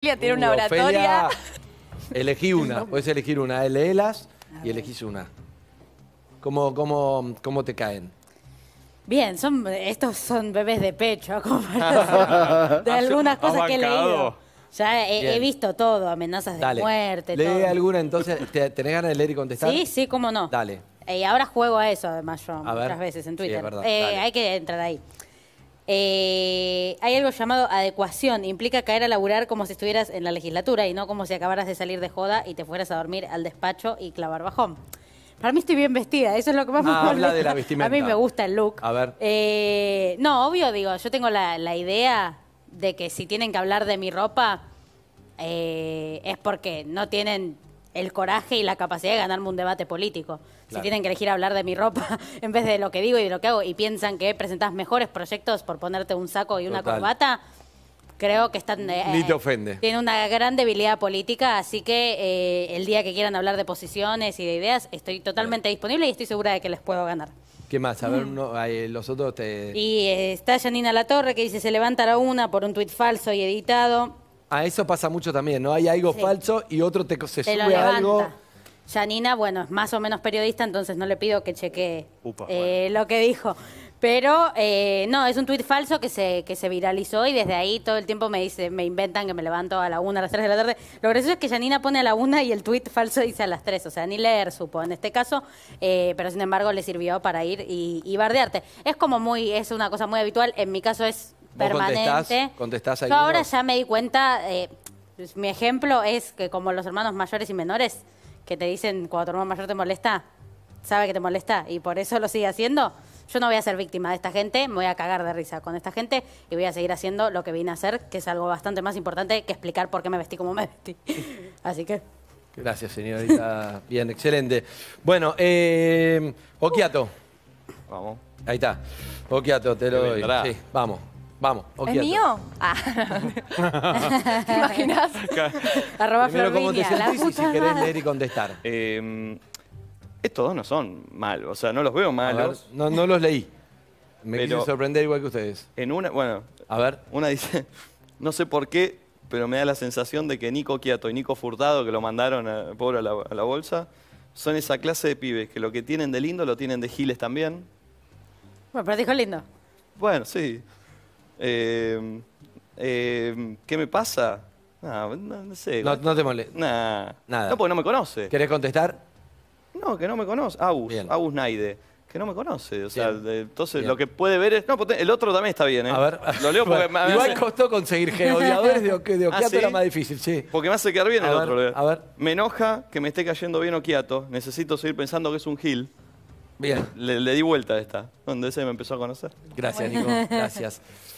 tiene una oratoria. elegí una, puedes elegir una, leelas y elegís una. ¿Cómo, cómo, cómo te caen? Bien, son, estos son bebés de pecho de algunas cosas que he leído. Ya he, visto todo, amenazas de muerte, ¿Leí alguna entonces, ¿te, ¿tenés ganas de leer y contestar? Sí, sí, cómo no. Dale. Y eh, ahora juego a eso, además, yo veces en Twitter. Eh, hay que entrar ahí. Eh, hay algo llamado adecuación, implica caer a laburar como si estuvieras en la legislatura y no como si acabaras de salir de joda y te fueras a dormir al despacho y clavar bajón. Para mí estoy bien vestida, eso es lo que más me ah, habla A mí me gusta el look. A ver. Eh, no, obvio, digo, yo tengo la, idea de que si tienen que hablar de mi ropa, eh, es porque no tienen el coraje y la capacidad de ganarme un debate político. Si tienen que elegir hablar de mi ropa en vez de lo que digo y de lo que hago y piensan que presentás mejores proyectos por ponerte un saco y una corbata, creo que están... Ni eh, te ofende. Tienen una gran debilidad política, así que eh, el día que quieran hablar de posiciones y de ideas, estoy totalmente disponible y estoy segura de que les puedo ganar. ¿Qué más? A ver, mm. los otros te... Y eh, está Janina Latorre que dice, se levantará una por un tuit falso y editado. A eso pasa mucho también, ¿no? Hay algo falso y otro te, se sube a algo. Yanina, bueno, es más o menos periodista, entonces no le pido que cheque eh, lo que dijo. Pero eh, no, es un tuit falso que se, que se viralizó y desde ahí todo el tiempo me dice, me inventan que me levanto a la una, a las tres de la tarde. Lo gracioso es que Yanina pone a la una y el tuit falso dice a las tres, o sea, ni leer supo en este caso, eh, pero sin embargo le sirvió para ir y, y bardearte. Es como muy, es una cosa muy habitual, en mi caso es permanente. Yo ahora ya me di cuenta, eh, pues, mi ejemplo es que como los hermanos mayores y menores, que te dicen cuando tu hermano mayor te molesta, sabe que te molesta y por eso lo sigue haciendo, yo no voy a ser víctima de esta gente, me voy a cagar de risa con esta gente y voy a seguir haciendo lo que vine a hacer, que es algo bastante más importante que explicar por qué me vestí como me vestí. Así que... Gracias, señorita. Bien, excelente. Bueno, eh, Okiato. Vamos. Ahí está. Okiato, te lo doy. Sí, vamos. Vamos. ¿Es ¿El mío? Ah. ¿Te imaginas? Arroba Primero, ¿cómo la si querés leer y contestar? Em, estos dos no son malos, o sea, no los veo malos. no, los leí. Me Pero- sorprender igual que ustedes. En una, bueno, A ver. una dice, no sé por qué, pero me da la sensación de que Nico Quieto y Nico Furtado, que lo mandaron a, pobre la, a la bolsa, son esa clase de pibes que lo que tienen de lindo lo tienen de giles también. Bueno, pero dijo lindo. Bueno, sí. Em, em, ¿Qué me pasa? no, no sé. No, te molesto. Nada. No, porque no me conoce. ¿Querés contestar? No, que no me conoce. Agus, Naide. Que no me conoce, o sea, entonces lo que puede ver es... No, el otro también está bien, ¿eh? A ver. Lo leo porque, Igual costó conseguir geodiadores de, ver, de ¿Ah, era más difícil, sí. porque me hace quedar bien el otro. ¿eh? a ver. Me enoja que me esté cayendo bien Okiato, necesito seguir pensando que es un gil. Bien, Le, le di vuelta a esta, donde ese me empezó a conocer. gracias, Nico. Gracias.